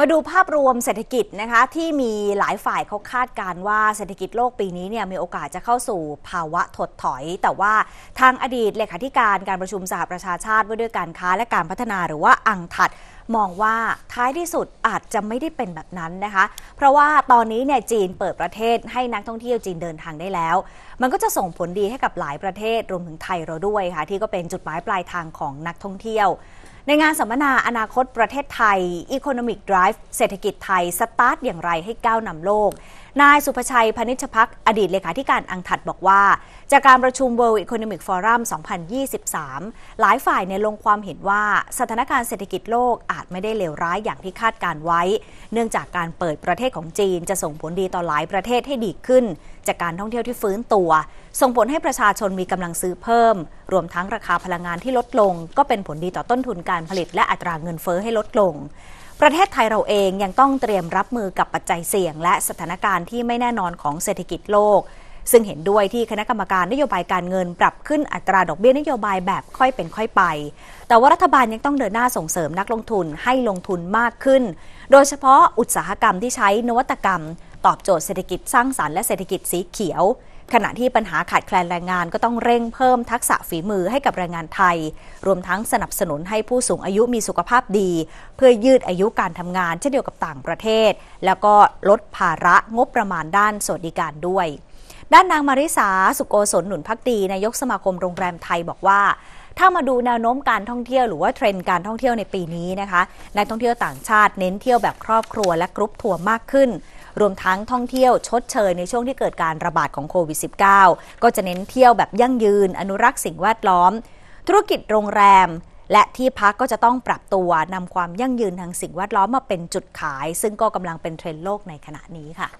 มาดูภาพรวมเศรษฐกิจนะคะที่มีหลายฝ่ายเขาคาดการว่าเศรษฐกิจโลกปีนี้เนี่ยมีโอกาสจะเข้าสู่ภาวะถดถอย แต่ว่าทางอดีตเลขาธิการการประชุมสหประชาชาติว่าด้วยการค้าและการพัฒนาหรือว่าอังทัดมองว่าท้ายที่สุดอาจจะไม่ได้เป็นแบบนั้นนะคะ เพราะว่าตอนนี้เนี่ยจีนเปิดประเทศให้นักท่องเที่ยวจีนเดินทางได้แล้ว มันก็จะส่งผลดีให้กับหลายประเทศรวมถึงไทยเราด้วยค่ะ ที่ก็เป็นจุดหมายปลายทางของนักท่องเที่ยว ในงานสัมมนาอนาคตประเทศไทย Economic Drive เศรษฐกิจไทย สตาร์ทอย่างไรให้ก้าวนำโลกนายสุภชัยพนิชพักอดีตเลขาธิการอังถัดบอกว่า จากการประชุม World Economic Forum 2023 หลายฝ่ายในลงความเห็นว่าสถานการณ์เศรษฐกิจโลกอาจไม่ได้เลวร้ายอย่างที่คาดการไว้ เนื่องจากการเปิดประเทศของจีนจะส่งผลดีต่อหลายประเทศให้ดีขึ้น จากการท่องเที่ยวที่ฟื้นตัว ส่งผลให้ประชาชนมีกำลังซื้อเพิ่ม รวมทั้งราคาพลังงานที่ลดลง ก็เป็นผลดีต่อต้นทุนการผลิตและอัตราเงินเฟ้อให้ลดลงประเทศไทยเราเองยังต้องเตรียมรับมือกับปัจจัยเสี่ยงและสถานการณ์ที่ไม่แน่นอนของเศรษฐกิจโลก ซึ่งเห็นด้วยที่คณะกรรมการนโยบายการเงินปรับขึ้นอัตราดอกเบี้ยนโยบายแบบค่อยเป็นค่อยไป แต่ว่ารัฐบาลยังต้องเดินหน้าส่งเสริมนักลงทุนให้ลงทุนมากขึ้น โดยเฉพาะอุตสาหกรรมที่ใช้นวัตกรรมตอบโจทย์เศรษฐกิจสร้างสารรค์และเศรษฐกิจสีเขียวขณะที่ปัญหาขาดแคลนแรงงานก็ต้องเร่งเพิ่มทักษะฝีมือให้กับแรงงานไทย รวมทั้งสนับสนุนให้ผู้สูงอายุมีสุขภาพดี เพื่อยืดอายุการทำงานเช่นเดียวกับต่างประเทศ แล้วก็ลดภาระงบประมาณด้านสวัสดิการด้วย ด้านนางมาริสาสุโกศลหนุนพักดีนายกสมาคมโรงแรมไทยบอกว่า ถ้ามาดูแนวโน้มการท่องเที่ยวหรือว่าเทรนด์การท่องเที่ยวในปีนี้นะคะนักท่องเที่ยวต่างชาติเน้นเที่ยวแบบครอบครัวและกรุ๊ปทัวร์มากขึ้นรวมทั้งท่องเที่ยวชดเชยในช่วงที่เกิดการระบาดของโควิด -19 ก็จะเน้นเที่ยวแบบยั่งยืนอนุรักษ์สิ่งแวดล้อม ธุรกิจโรงแรม และที่พักก็จะต้องปรับตัวนำความยั่งยืนทางสิ่งแวดล้อมมาเป็นจุดขาย ซึ่งก็กำลังเป็นเทรนด์โลกในขณะนี้ค่ะ